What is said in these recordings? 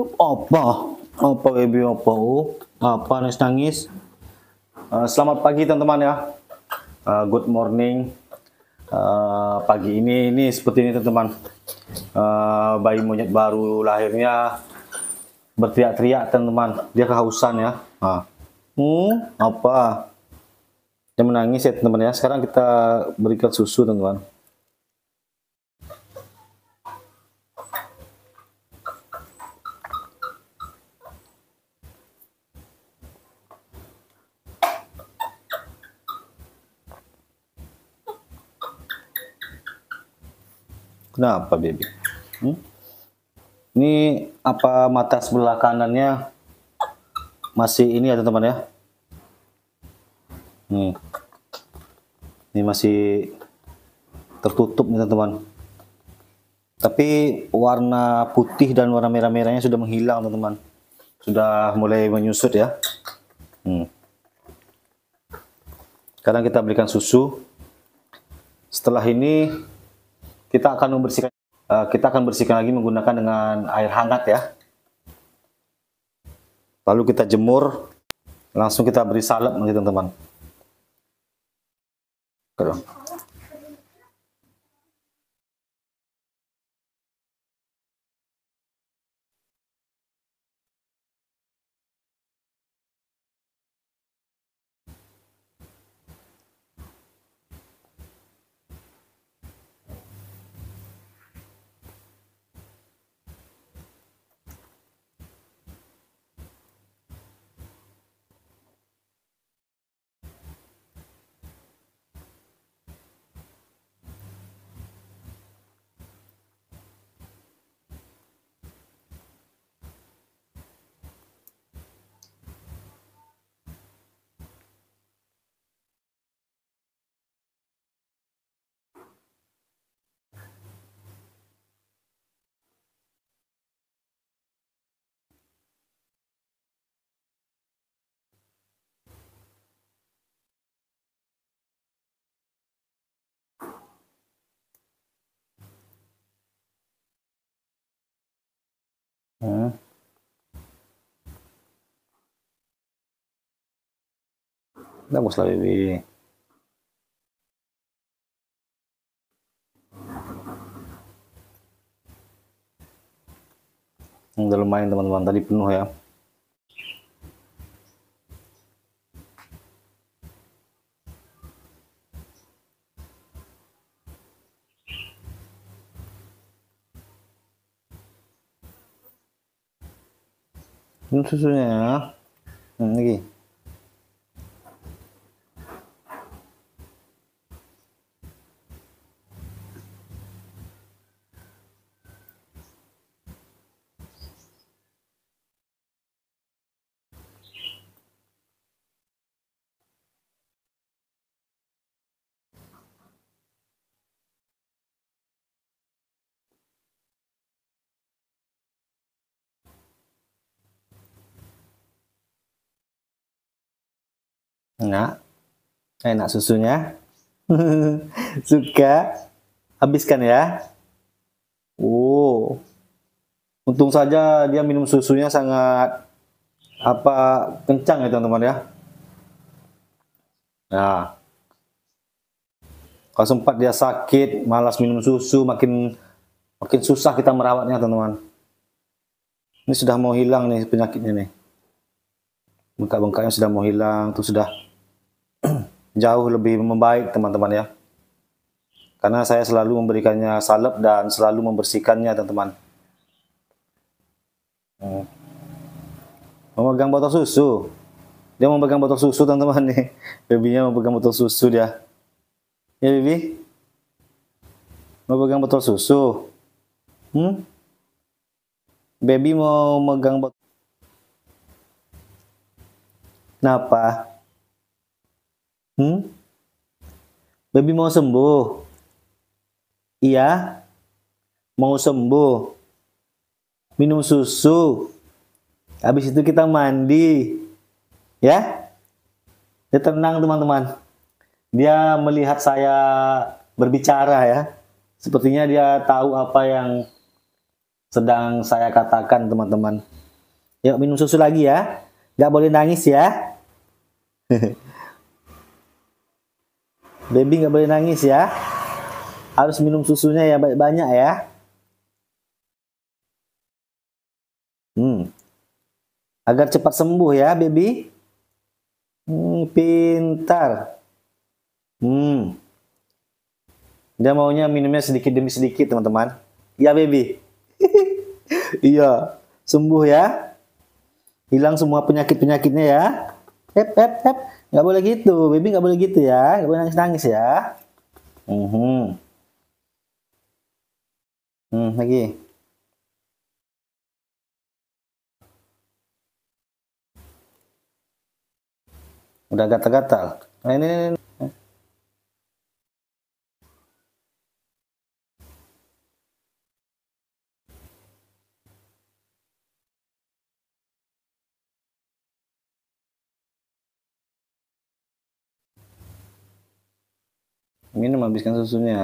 apa apa baby apa apa nangis nangis uh, selamat pagi teman-teman ya uh, good morning uh, pagi ini ini seperti ini teman-teman uh, bayi monyet baru lahirnya berteriak-teriak teman-teman dia kehausan ya uh. hmm apa dia menangis ya teman-teman ya sekarang kita berikan susu teman-teman Kenapa, baby? Hmm? Ini apa mata sebelah kanannya masih ini ya teman-teman ya? Nih. Ini masih tertutup nih teman-teman. Tapi warna putih dan warna merah-merahnya sudah menghilang teman-teman. Sudah mulai menyusut ya. Hmm. Sekarang kita berikan susu. Setelah ini kita akan membersihkan eh, kita akan bersihkan lagi menggunakan dengan air hangat ya. Lalu kita jemur, langsung kita beri salep nanti teman-teman. Nah. lah baby Udah lumayan teman-teman, tadi penuh ya. ini susunya ya. ini. enak enak susunya suka habiskan ya oh untung saja dia minum susunya sangat apa kencang ya teman-teman ya nah kalau sempat dia sakit malas minum susu makin makin susah kita merawatnya teman-teman ini sudah mau hilang nih penyakitnya nih bengkak-bengkaknya sudah mau hilang tuh sudah jauh lebih membaik teman-teman ya. Karena saya selalu memberikannya salep dan selalu membersihkannya teman-teman. Hmm. Memegang botol susu. Dia memegang botol susu teman-teman nih. Babynya memegang botol susu dia. Ya baby? memegang botol susu? Hmm? Baby mau memegang botol. Kenapa? Hmm? Baby mau sembuh. Iya. Mau sembuh. Minum susu. Habis itu kita mandi. Ya? Dia ya, tenang teman-teman. Dia melihat saya berbicara ya. Sepertinya dia tahu apa yang sedang saya katakan teman-teman. Yuk minum susu lagi ya. Gak boleh nangis ya. Baby nggak boleh nangis ya. Harus minum susunya ya banyak ya. Hmm. Agar cepat sembuh ya, baby. Hmm, pintar. Hmm. Dia maunya minumnya sedikit demi sedikit, teman-teman. Ya, baby. iya, sembuh ya. Hilang semua penyakit-penyakitnya ya. Hep, hep, hep. Nggak boleh gitu. Baby nggak boleh gitu ya. Nggak boleh nangis-nangis ya. Mm -hmm. Hmm, lagi. Udah gatal-gatal. Nah, ini, ini, ini. Minum habiskan susunya.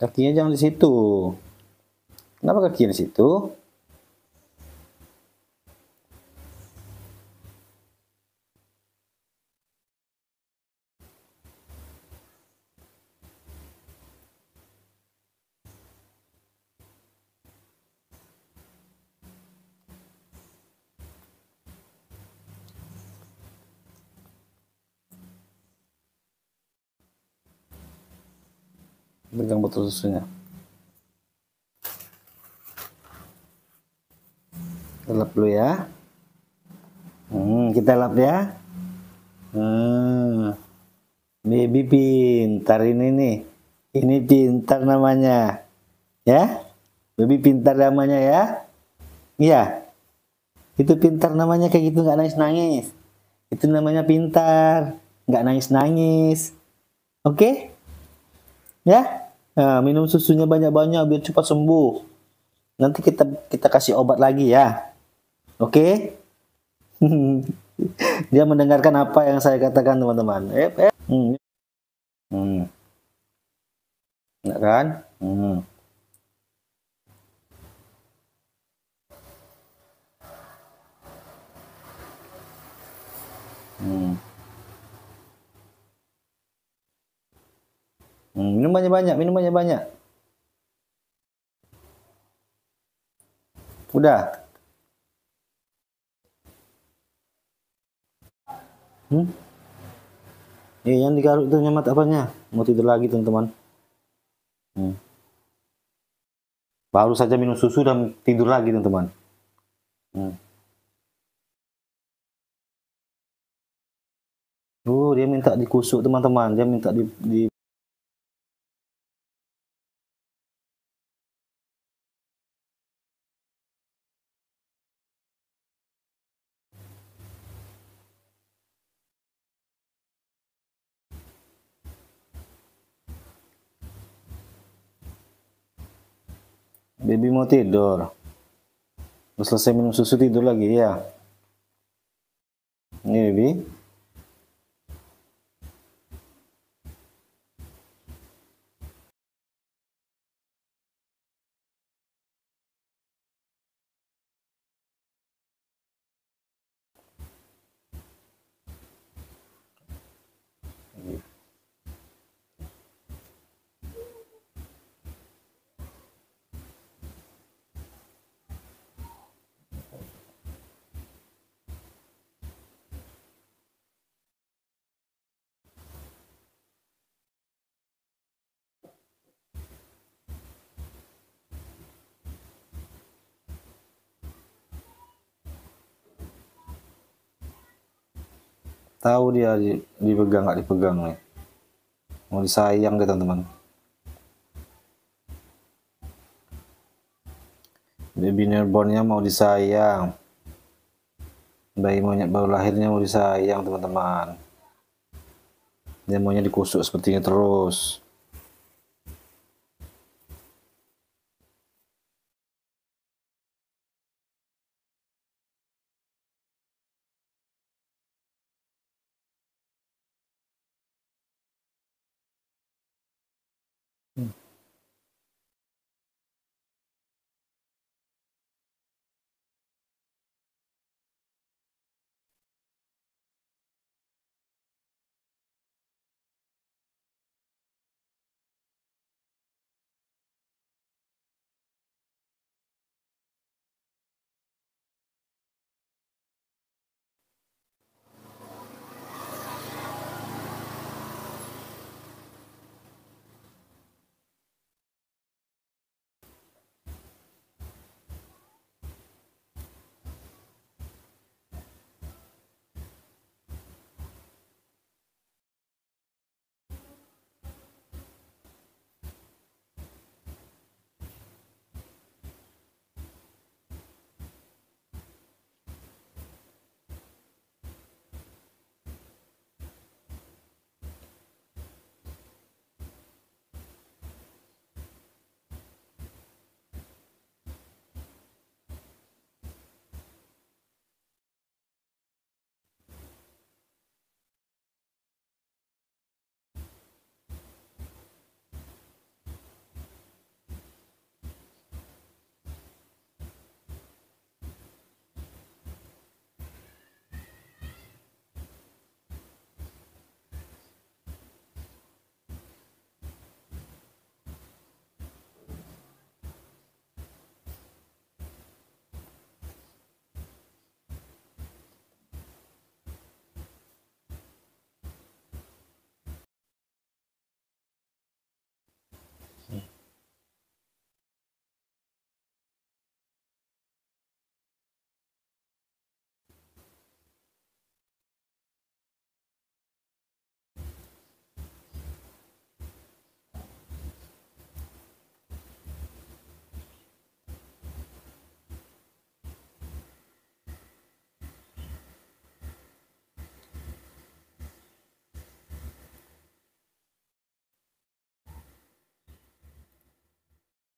Kakinya jangan di situ. Kenapa kakinya di situ? pegang botol susunya lap dulu ya hmm, kita lap ya hmm. baby pintar ini nih ini pintar namanya ya baby pintar namanya ya iya itu pintar namanya kayak gitu nggak nangis nangis itu namanya pintar nggak nangis nangis oke okay? ya nah, minum susunya banyak-banyak biar cepat sembuh nanti kita kita kasih obat lagi ya oke okay? dia mendengarkan apa yang saya katakan teman-teman eh, eh. Hmm. Hmm. kan hmm. Hmm, minum banyak-banyak, minum banyak-banyak. Udah. Hmm? Eh, yang digaruk itu nyamat apanya? Mau tidur lagi, teman-teman. Hmm. Baru saja minum susu dan tidur lagi, teman-teman. Hmm. Oh, dia minta dikusuk, teman-teman. Dia minta di, di Baby mau tidur. Selesai minum susu tidur lagi ya. Ini baby. tahu dia dipegang nggak dipegang nih mau disayang deh teman-teman baby newbornnya mau disayang bayi monyet baru lahirnya mau disayang teman-teman dia maunya dikusuk sepertinya terus